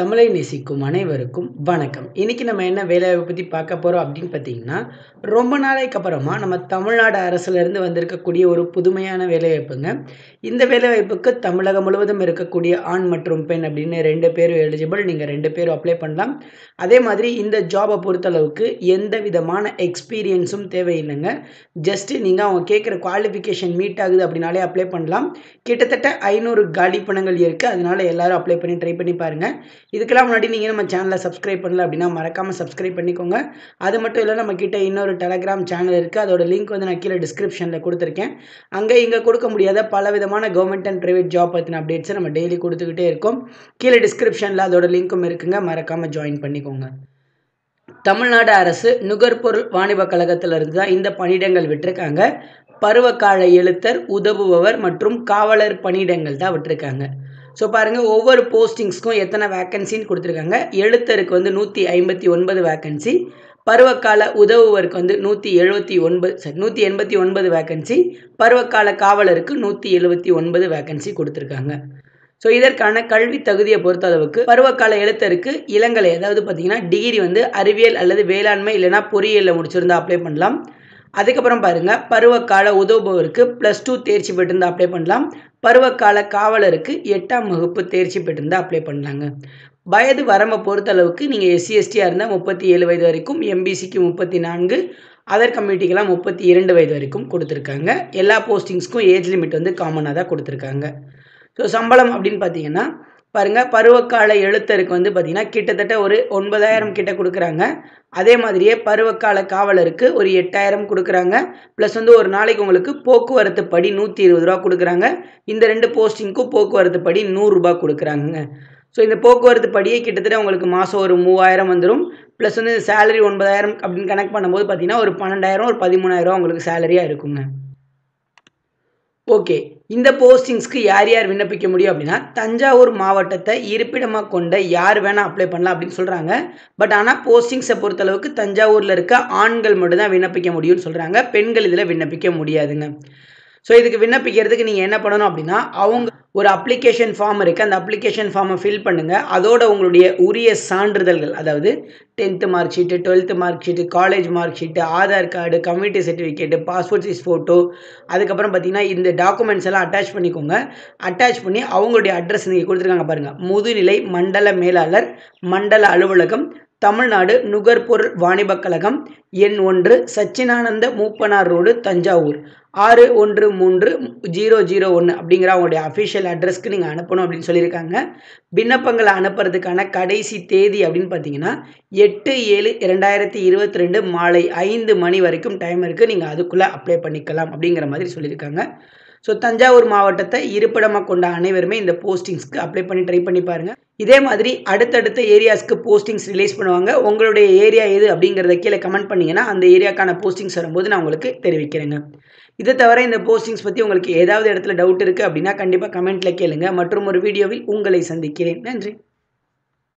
தமிழை நேசிக்கும் அனைவருக்கும் வணக்கம் இன்றைக்கி நம்ம என்ன வேலைவாய்ப்பு பற்றி பார்க்க போகிறோம் அப்படின்னு பார்த்தீங்கன்னா ரொம்ப நாளைக்கு அப்புறமா நம்ம தமிழ்நாடு அரசுலேருந்து வந்திருக்கக்கூடிய ஒரு புதுமையான வேலைவாய்ப்புங்க இந்த வேலைவாய்ப்புக்கு தமிழகம் முழுவதும் இருக்கக்கூடிய ஆண் மற்றும் பெண் அப்படின்னு ரெண்டு பேரும் எலிஜிபிள் நீங்கள் ரெண்டு பேரும் அப்ளை பண்ணலாம் அதே மாதிரி இந்த ஜாபை பொறுத்தளவுக்கு எந்த விதமான எக்ஸ்பீரியன்ஸும் தேவையில்லைங்க ஜஸ்ட்டு நீங்கள் அவங்க கேட்குற குவாலிஃபிகேஷன் மீட் ஆகுது அப்படின்னாலே அப்ளை பண்ணலாம் கிட்டத்தட்ட ஐநூறு காலி பணங்கள் இருக்குது அதனால் எல்லோரும் அப்ளை பண்ணி ட்ரை பண்ணி பாருங்கள் இதுக்கெல்லாம் முன்னாடி நீங்கள் நம்ம சேனலை சப்ஸ்கிரைப் பண்ணல அப்படின்னா மறக்காமல் சப்ஸ்கிரைப் பண்ணிக்கோங்க அது மட்டும் இல்லை நம்மக்கிட்ட இன்னொரு டெலகிராம் சேனல் இருக்குது அதோட லிங்க் வந்து நான் கீழே டிஸ்கிரிப்ஷனில் கொடுத்துருக்கேன் அங்கே இங்கே கொடுக்க முடியாத பல விதமான கவர்மெண்ட் அண்ட் ப்ரைவேட் ஜாப் பற்றின அப்டேட்ஸை நம்ம டெய்லி கொடுத்துக்கிட்டே இருக்கோம் கீழே டிஸ்கிரிப்ஷனில் அதோட லிங்க்கும் இருக்குங்க மறக்காமல் ஜாயின் பண்ணிக்கோங்க தமிழ்நாடு அரசு நுகர்பொருள் வாணிப கழகத்திலிருந்து தான் இந்த பணியிடங்கள் விட்டுருக்காங்க பருவகால எழுத்தர் உதவுபவர் மற்றும் காவலர் பணியிடங்கள் தான் விட்டுருக்காங்க ஸோ பாருங்கள் ஒவ்வொரு போஸ்டிங்ஸ்க்கும் எத்தனை வேக்கன்சின்னு கொடுத்துருக்காங்க எழுத்தருக்கு வந்து நூற்றி ஐம்பத்தி ஒன்பது வேக்கன்சி பருவக்கால உதவுவருக்கு வந்து நூற்றி எழுபத்தி ஒன்பது சாரி நூற்றி எண்பத்தி ஒன்பது வேக்கன்சி பருவக்கால காவலருக்கு நூற்றி எழுபத்தி ஒன்பது வேக்கன்சி கொடுத்துருக்காங்க ஸோ இதற்கான கல்வி தகுதியை பொறுத்த அளவுக்கு பருவக்கால எழுத்தருக்கு இளங்கலை அதாவது பார்த்திங்கன்னா டிகிரி வந்து அறிவியல் அல்லது வேளாண்மை இல்லைனா பொறியியலில் முடிச்சிருந்தா அப்ளை பண்ணலாம் அதுக்கப்புறம் பாருங்கள் பருவக்கால உதவுபவருக்கு ப்ளஸ் டூ தேர்ச்சி பெற்றிருந்தால் அப்ளை பண்ணலாம் பருவகால காவலருக்கு எட்டாம் வகுப்பு தேர்ச்சி பெற்றிருந்தா அப்ளை பண்ணலாங்க வயது வரம்பை பொறுத்தளவுக்கு நீங்கள் எஸ்சி எஸ்டியாக இருந்தால் முப்பத்தி ஏழு வயது வரைக்கும் எம்பிசிக்கு முப்பத்தி நான்கு அதர் கம்யூனிட்டிக்கெலாம் முப்பத்தி இரண்டு வயது வரைக்கும் கொடுத்துருக்காங்க எல்லா போஸ்டிங்ஸ்க்கும் ஏஜ் லிமிட் வந்து காமனாக தான் கொடுத்துருக்காங்க ஸோ சம்பளம் அப்படின்னு பார்த்தீங்கன்னா பாருங்கள் பருவக்கால எழுத்தருக்கு வந்து பார்த்தீங்கன்னா கிட்டத்தட்ட ஒரு ஒன்பதாயிரம் கிட்ட கொடுக்குறாங்க அதே மாதிரியே பருவக்கால காவலருக்கு ஒரு எட்டாயிரம் கொடுக்குறாங்க ப்ளஸ் வந்து ஒரு நாளைக்கு உங்களுக்கு போக்குவரத்து படி நூற்றி இருபது ரூபா கொடுக்குறாங்க இந்த ரெண்டு போஸ்டிங்க்கும் போக்குவரத்து படி நூறுரூபா கொடுக்குறாங்க ஸோ இந்த போக்குவரத்து படியே கிட்டத்தட்ட உங்களுக்கு மாதம் ஒரு மூவாயிரம் வந்துடும் ப்ளஸ் வந்து சேலரி ஒன்பதாயிரம் அப்படின்னு கனெக்ட் பண்ணும்போது பார்த்தீங்கன்னா ஒரு பன்னெண்டாயிரம் ஒரு பதிமூணாயிரம் உங்களுக்கு சேலரியாக இருக்குங்க ஓகே இந்த போஸ்டிங்ஸ்க்கு யார் யார் விண்ணப்பிக்க முடியும் அப்படின்னா தஞ்சாவூர் மாவட்டத்தை இருப்பிடமாக கொண்ட யார் வேணால் அப்ளை பண்ணலாம் அப்படின்னு சொல்கிறாங்க பட் ஆனால் போஸ்டிங்ஸை பொறுத்தளவுக்கு தஞ்சாவூரில் இருக்க ஆண்கள் மட்டும்தான் விண்ணப்பிக்க முடியும்னு சொல்கிறாங்க பெண்கள் இதில் விண்ணப்பிக்க முடியாதுங்க ஸோ இதுக்கு விண்ணப்பிக்கிறதுக்கு நீங்கள் என்ன பண்ணணும் அப்படின்னா அவங்க ஒரு அப்ளிகேஷன் ஃபார்ம் இருக்குது அந்த அப்ளிகேஷன் ஃபார்மை ஃபில் பண்ணுங்கள் அதோட உங்களுடைய உரிய சான்றிதழ்கள் அதாவது tenth mark sheet twelfth mark sheet college mark sheet Aadhaar card community certificate passport size photo அதுக்கப்புறம் பார்த்திங்கன்னா இந்த டாக்குமெண்ட்ஸ் எல்லாம் அட்டாச் பண்ணிக்கோங்க அட்டாச் பண்ணி அவங்களுடைய அட்ரஸ் நீங்கள் கொடுத்துருக்காங்க பாருங்கள் முதுநிலை மண்டல மேலாளர் மண்டல அலுவலகம் தமிழ்நாடு நுகர்பொருள் வாணிபக் கழகம் எண் ஒன்று சச்சினானந்த மூப்பனார் ரோடு தஞ்சாவூர் ஆறு ஒன்று மூன்று ஜீரோ ஜீரோ ஒன்று அப்படிங்கிற அவங்களுடைய அஃபிஷியல் அட்ரஸ்க்கு நீங்கள் அனுப்பணும் அப்படின்னு சொல்லியிருக்காங்க விண்ணப்பங்களை அனுப்புறதுக்கான கடைசி தேதி அப்படின்னு பார்த்தீங்கன்னா எட்டு ஏழு இரண்டாயிரத்தி இருபத்தி ரெண்டு மாலை ஐந்து மணி வரைக்கும் டைம் இருக்குது நீங்கள் அதுக்குள்ளே அப்ளை பண்ணிக்கலாம் அப்படிங்கிற மாதிரி சொல்லியிருக்காங்க ஸோ தஞ்சாவூர் மாவட்டத்தை இருப்பிடமாக கொண்ட அனைவருமே இந்த போஸ்டிங்ஸ்க்கு அப்ளை பண்ணி ட்ரை பண்ணி பாருங்கள் இதே மாதிரி அடுத்தடுத்த ஏரியாஸ்க்கு போஸ்டிங்ஸ் ரிலீஸ் பண்ணுவாங்க உங்களுடைய ஏரியா எது அப்படிங்கிறத கீழே கமெண்ட் பண்ணிங்கன்னா அந்த ஏரியாக்கான போஸ்டிங்ஸ் வரும்போது நான் உங்களுக்கு தெரிவிக்கிறேங்க இதை தவிர இந்த போஸ்டிங்ஸ் பற்றி உங்களுக்கு ஏதாவது இடத்துல டவுட் இருக்குது அப்படின்னா கண்டிப்பாக கமெண்ட்டில் கேளுங்கள் மற்றும் ஒரு வீடியோவில் உங்களை சந்திக்கிறேன் நன்றி